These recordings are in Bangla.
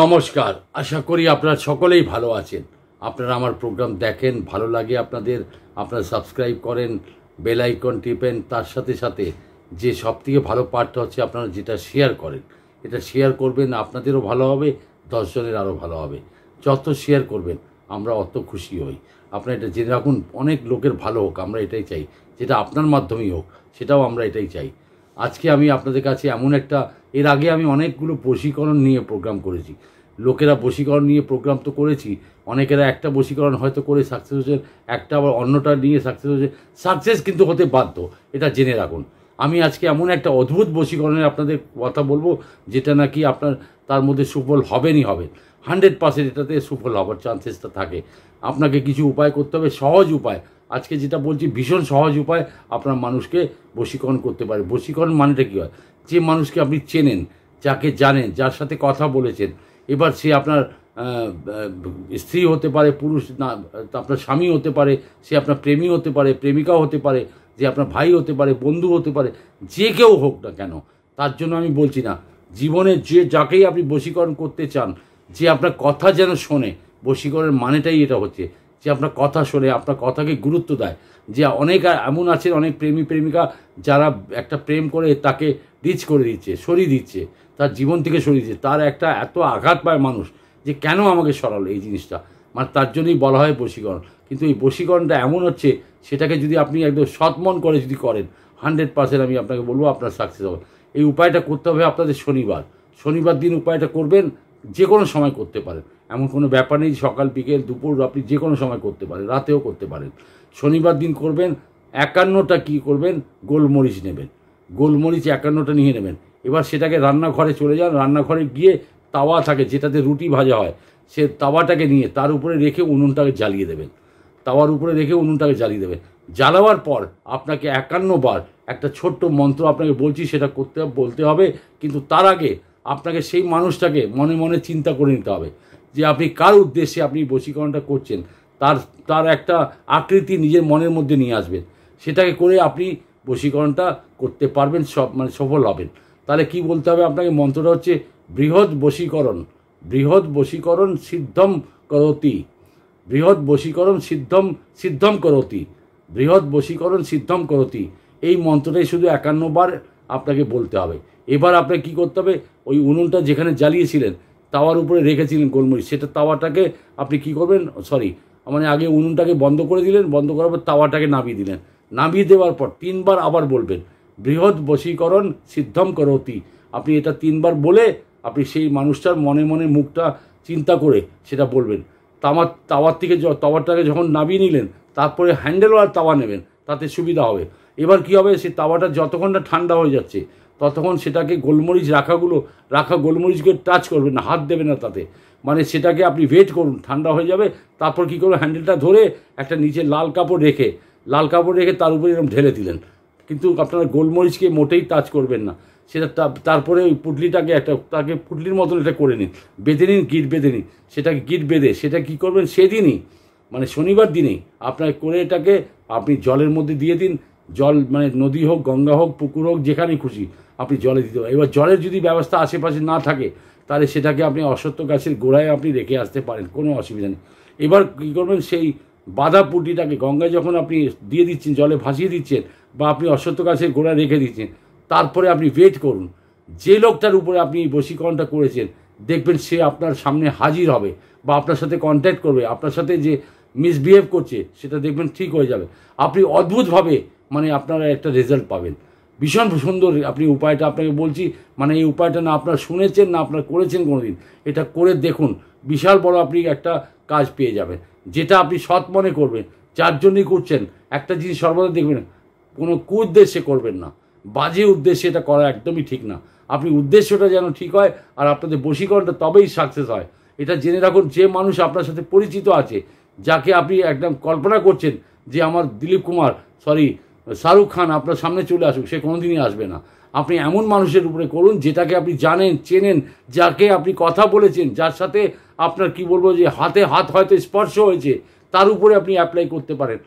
নমস্কার আশা করি আপনারা সকলেই ভালো আছেন আপনারা আমার প্রোগ্রাম দেখেন ভালো লাগে আপনাদের আপনারা সাবস্ক্রাইব করেন বেল আইকন টিপেন তার সাথে সাথে যে সবথেকে ভালো পার্টটা হচ্ছে আপনারা যেটা শেয়ার করেন এটা শেয়ার করবেন আপনাদেরও ভালো হবে দশজনের আরও ভালো হবে যত শেয়ার করবেন আমরা অত খুশি হই আপনারা এটা জেনে রাখুন অনেক লোকের ভালো হোক আমরা এটাই চাই যেটা আপনার মাধ্যমেই হোক সেটাও আমরা এটাই চাই আজকে আমি আপনাদের কাছে এমন একটা এর আগে আমি অনেকগুলো বশীকরণ নিয়ে প্রোগ্রাম করেছি লোকেরা বশীকরণ নিয়ে প্রোগ্রাম তো করেছি অনেকেরা একটা বশীকরণ হয়তো করে সাকসেস হয়েছে একটা আবার অন্যটা নিয়ে সাকসেস হয়েছে সাকসেস কিন্তু হতে বাধ্য এটা জেনে রাখুন আমি আজকে এমন একটা অদ্ভুত বশীকরণের আপনাদের কথা বলবো যেটা নাকি আপনার তার মধ্যে সুফল হবেনই হবে হান্ড্রেড পার্সেন্ট এটাতে সুফল হওয়ার চান্সেসটা থাকে আপনাকে কিছু উপায় করতে হবে সহজ উপায় আজকে যেটা বলছি ভীষণ সহজ উপায় আপনার মানুষকে বশীকরণ করতে পারে বশীকরণ মানেটা কী হয় যে মানুষকে আপনি চেনেন যাকে জানেন যার সাথে কথা বলেছেন এবার সে আপনার স্ত্রী হতে পারে পুরুষ না আপনার স্বামী হতে পারে সে আপনার প্রেমী হতে পারে প্রেমিকা হতে পারে যে আপনার ভাই হতে পারে বন্ধু হতে পারে যে কেউ হোক না কেন তার জন্য আমি বলছি না জীবনে যে যাকেই আপনি বশীকরণ করতে চান যে আপনার কথা যেন শোনে বশীকরণের মানেটাই এটা হচ্ছে যে আপনার কথা শোনে আপনার কথাকে গুরুত্ব দেয় যে অনেক এমন আছে অনেক প্রেমী প্রেমিকা যারা একটা প্রেম করে তাকে রিচ করে দিচ্ছে সরিয়ে দিচ্ছে তার জীবন থেকে সরিয়ে দিচ্ছে তার একটা এত আঘাত পায় মানুষ যে কেন আমাকে সরালো এই জিনিসটা মানে তার জন্যই বলা হয় বশীকরণ কিন্তু এই বশীকরণটা এমন হচ্ছে সেটাকে যদি আপনি একদম সৎমন করে যদি করেন হান্ড্রেড পার্সেন্ট আমি আপনাকে বলবো আপনার সাকসেস হবে এই উপায়টা করতে হবে আপনাদের শনিবার শনিবার দিন উপায়টা করবেন যে কোনো সময় করতে পারেন এমন কোনো ব্যাপার নেই সকাল বিকেল দুপুর আপনি যে কোনো সময় করতে পারেন রাতেও করতে পারেন শনিবার দিন করবেন একান্নটা কি করবেন গোলমরিচ নেবেন গোলমরিচ একান্নটা নিয়ে নেবেন এবার সেটাকে রান্নাঘরে চলে যান রান্নাঘরে গিয়ে তাওয়া থাকে যেটাতে রুটি ভাজা হয় সে তাওয়াটাকে নিয়ে তার উপরে রেখে উনুনটাকে জ্বালিয়ে দেবেন তাওয়ার উপরে রেখে উনুনটাকে জ্বালিয়ে দেবেন জ্বালাবার পর আপনাকে একান্নবার একটা ছোট্ট মন্ত্র আপনাকে বলছি সেটা করতে বলতে হবে কিন্তু তার আগে আপনাকে সেই মানুষটাকে মনে মনে চিন্তা করে নিতে হবে যে আপনি কার উদ্দেশ্যে আপনি বশীকরণটা করছেন তার তার একটা আকৃতি নিজের মনের মধ্যে নিয়ে আসবেন সেটাকে করে আপনি বশীকরণটা করতে পারবেন সব মানে সফল হবেন তাহলে কি বলতে হবে আপনাকে মন্ত্রটা হচ্ছে বৃহৎ বশীকরণ বৃহৎ বশীকরণ সিদ্ধম করতি বৃহৎ বশীকরণ সিদ্ধম সিদ্ধম করতি বৃহৎ বশীকরণ সিদ্ধম করতি এই মন্ত্রটাই শুধু একান্নবার আপনাকে বলতে হবে এবার আপনাকে কী করতে হবে ওই উনুনটা যেখানে জ্বালিয়েছিলেন তাওয়ার উপরে রেখেছিলেন গোলমরিচ সেটা তাওয়াটাকে আপনি কি করবেন সরি মানে আগে উনুনটাকে বন্ধ করে দিলেন বন্ধ করার পর তাওয়াটাকে নামিয়ে দিলেন নামিয়ে দেওয়ার পর তিনবার আবার বলবেন বৃহৎ বশীকরণ সিদ্ধম করতি আপনি এটা তিনবার বলে আপনি সেই মানুষটার মনে মনে মুখটা চিন্তা করে সেটা বলবেন তামার তাওয়ার থেকে তাওয়ারটাকে যখন নামিয়ে নিলেন তারপরে ওয়ার তাওয়া নেবেন তাতে সুবিধা হবে এবার কি হবে সেই তাওয়াটা যতক্ষণ না ঠান্ডা হয়ে যাচ্ছে ততক্ষণ সেটাকে গোলমরিচ রাখাগুলো রাখা গোলমরিচকে টাচ করবেন না হাত দেবে না তাতে মানে সেটাকে আপনি ওয়েট করুন ঠান্ডা হয়ে যাবে তারপর কী করবেন হ্যান্ডেলটা ধরে একটা নিচে লাল কাপড় রেখে লাল কাপড় রেখে তার উপরে এরকম ঢেলে দিলেন কিন্তু আপনারা গোলমরিচকে মোটেই টাচ করবেন না সেটা তারপরে ওই পুটলিটাকে একটা তাকে পুটলির মতন এটা করে নিন বেঁধে নিন গিট বেঁধে নিন সেটাকে গিট বেঁধে সেটা কি করবেন সেদিনই মানে শনিবার দিনেই আপনার করে এটাকে আপনি জলের মধ্যে দিয়ে দিন জল মানে নদী হোক গঙ্গা হোক পুকুর হোক যেখানে খুশি আপনি জলে দিতে পারেন এবার জলের যদি ব্যবস্থা আশেপাশে না থাকে তাহলে সেটাকে আপনি অসত্য গাছের গোড়ায় আপনি রেখে আসতে পারেন কোনো অসুবিধা নেই এবার কী করবেন সেই বাঁধা পুটিটাকে গঙ্গায় যখন আপনি দিয়ে দিচ্ছেন জলে ভাসিয়ে দিচ্ছেন বা আপনি অসত্য গাছের গোড়ায় রেখে দিচ্ছেন তারপরে আপনি ওয়েট করুন যে লোকটার উপরে আপনি বশীকরণটা করেছেন দেখবেন সে আপনার সামনে হাজির হবে বা আপনার সাথে কন্ট্যাক্ট করবে আপনার সাথে যে মিসবিহেভ করছে সেটা দেখবেন ঠিক হয়ে যাবে আপনি অদ্ভুতভাবে মানে আপনারা একটা রেজাল্ট পাবেন ভীষণ সুন্দর আপনি উপায়টা আপনাকে বলছি মানে এই উপায়টা না আপনার শুনেছেন না আপনারা করেছেন কোনো দিন এটা করে দেখুন বিশাল বড় আপনি একটা কাজ পেয়ে যাবেন যেটা আপনি সৎ মনে করবেন যার জন্যই করছেন একটা জিনিস সর্বদা দেখবেন কোনো কুদ্দেশ্যে করবেন না বাজে উদ্দেশ্যে এটা করা একদমই ঠিক না আপনি উদ্দেশ্যটা যেন ঠিক হয় আর আপনাদের বসীকরণটা তবেই সাকসেস হয় এটা জেনে রাখুন যে মানুষ আপনার সাথে পরিচিত আছে যাকে আপনি একদম কল্পনা করছেন যে আমার দিলীপ কুমার সরি শাহরুখ খান আপনার সামনে চলে আসুক সে কোনোদিনই আসবে না আপনি এমন মানুষের উপরে করুন যেটাকে আপনি জানেন চেনেন যাকে আপনি কথা বলেছেন যার সাথে আপনার কি বলবো যে হাতে হাত হয়তো স্পর্শ হয়েছে তার উপরে আপনি অ্যাপ্লাই করতে পারেন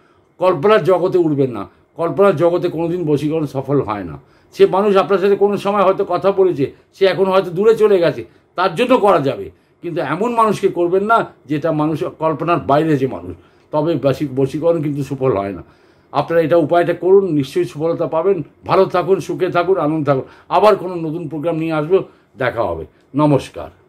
কল্পনার জগতে উঠবেন না কল্পনার জগতে কোনো দিন বসীকরণ সফল হয় না সে মানুষ আপনার সাথে কোনো সময় হয়তো কথা বলেছে সে এখন হয়তো দূরে চলে গেছে তার জন্য করা যাবে কিন্তু এমন মানুষকে করবেন না যেটা মানুষ কল্পনার বাইরে যে মানুষ তবে বশীকরণ কিন্তু সফল হয় না আপনারা এটা উপায়টা করুন নিশ্চয়ই সফলতা পাবেন ভালো থাকুন সুখে থাকুন আনন্দ থাকুন আবার কোনো নতুন প্রোগ্রাম নিয়ে আসবো দেখা হবে নমস্কার